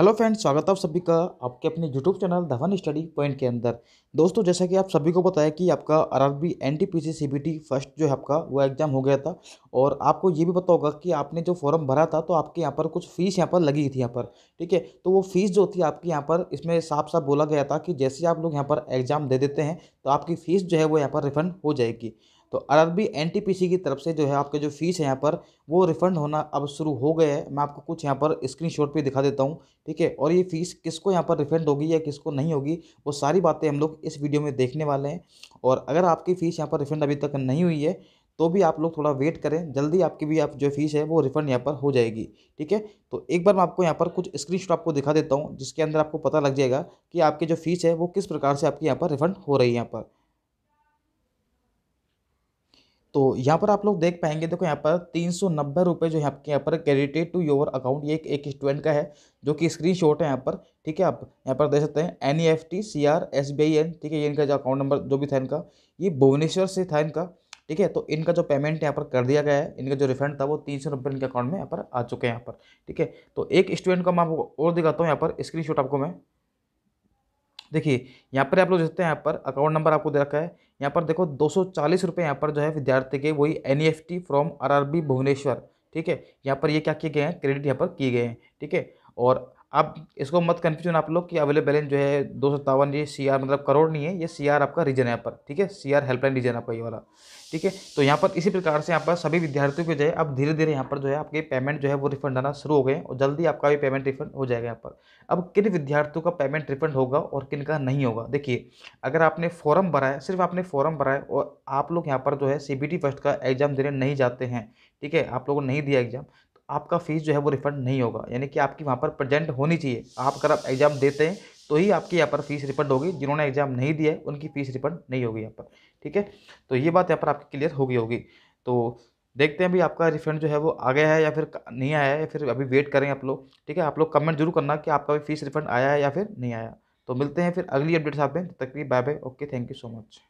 hello friends स्वागत है आप सभी का आपके अपने YouTube channel Dhawan study point के अंदर दोस्तों जैसा कि आप सभी को बताया कि आपका आरआरबी एनटीपीसी सीबीटी फर्स्ट जो है आपका वो एग्ज़ाम हो गया था और आपको ये भी पता होगा कि आपने जो फॉर्म भरा था तो आपके यहाँ पर कुछ फ़ीस यहाँ पर लगी थी यहाँ पर ठीक है तो वो फ़ीस जो थी आपकी यहाँ पर इसमें साफ साफ बोला गया था कि जैसे आप लोग यहाँ पर एग्ज़ाम दे देते हैं तो आपकी फ़ीस जो है वो यहाँ पर रिफंड हो जाएगी तो आरआरबी एन की तरफ से जो है आपके जो फीस है यहाँ पर वो रिफंड होना अब शुरू हो गया है मैं आपको कुछ यहाँ पर स्क्रीनशॉट पे दिखा देता हूँ ठीक है और ये फीस किसको यहाँ पर रिफंड होगी या किसको नहीं होगी वो सारी बातें हम लोग इस वीडियो में देखने वाले हैं और अगर आपकी फ़ीस यहाँ पर रिफंड अभी तक नहीं हुई है तो भी आप लोग थोड़ा वेट करें जल्दी आपकी भी आप जो फीस है वो रिफंड यहाँ पर हो जाएगी ठीक है तो एक बार मैं आपको यहाँ पर कुछ स्क्रीनशॉट आपको दिखा देता हूँ जिसके अंदर आपको पता लग जाएगा कि आपकी जो फीस है वो किस प्रकार से आपकी यहाँ पर रिफंड हो रही है यहाँ पर तो यहाँ पर आप लोग देख पाएंगे देखो यहाँ पर तीन सौ नब्बे रुपये जो आपके यहाँ पर क्रेडिटेड टू योर अकाउंट ये एक स्टूडेंट का है जो कि स्क्रीन शॉट है यहाँ पर ठीक है आप यहाँ पर देख सकते हैं N E F T C R S B I N ठीक है ये इनका जो अकाउंट नंबर जो भी था इनका ये भुवनेश्वर से था इनका ठीक है तो इनका जो पेमेंट यहाँ पर कर दिया गया है इनका जो रिफंड था वो तीन सौ नब्बे इनके अकाउंट में यहाँ पर आ चुके हैं यहाँ पर ठीक है तो एक स्टूडेंट का मैं आपको और दिखाता हूँ यहाँ पर स्क्रीनशॉट आपको मैं देखिए यहाँ पर आप लोग देखते हैं यहाँ पर अकाउंट नंबर आपको दे रखा है यहाँ पर देखो दो सौ यहाँ पर जो है विद्यार्थी के वही N E from R Bhubaneswar ठीक है यहाँ पर ये क्या किए गए हैं क्रेडिट यहाँ पर किए गए हैं ठीक है और आप इसको मत कन्फ्यूजन आप लोग कि अवेलेबल बैलेंस जो है दो सौ सत्तावन ये सी आर मतलब करोड़ नहीं है ये सी आर आपका रीजन है यहाँ पर ठीक है सी आर हेल्पलाइन रीजन आपका ये वाला ठीक है तो यहाँ पर इसी प्रकार से यहाँ पर सभी विद्यार्थियों को जो है अब धीरे धीरे यहाँ पर जो है आपके पेमेंट जो है वो रिफंड आना शुरू हो गए और जल्दी आपका भी पेमेंट रिफंड हो जाएगा यहाँ पर अब किन विद्यार्थियों का पेमेंट रिफंड होगा और किन का नहीं होगा देखिए अगर आपने फॉर्म भरा है सिर्फ आपने फॉर्म भरा है और आप लोग यहाँ पर जो है सी बी टी फर्स्ट का एग्जाम देने नहीं जाते हैं ठीक है आप लोगों ने नहीं दिया एग्जाम आपका फ़ीस जो है वो रिफ़ंड नहीं होगा यानी कि आपकी वहाँ पर प्रेजेंट होनी चाहिए आप अगर आप एग्ज़ाम देते हैं तो ही आपकी यहाँ पर फीस रिफंड होगी जिन्होंने एग्ज़ाम नहीं दिया है उनकी फ़ीस रिफंड नहीं होगी यहाँ पर ठीक है तो ये बात यहाँ पर आपकी क्लियर होगी होगी तो देखते हैं अभी आपका रिफंड जो है वो आ गया है या फिर नहीं आया है या फिर अभी वेट करें आप लोग ठीक है आप लोग कमेंट जरूर करना कि आपका भी फीस रिफंड आया है या फिर नहीं आया तो मिलते हैं फिर अगली अपडेट्स आप में तक bye bye okay thank you so much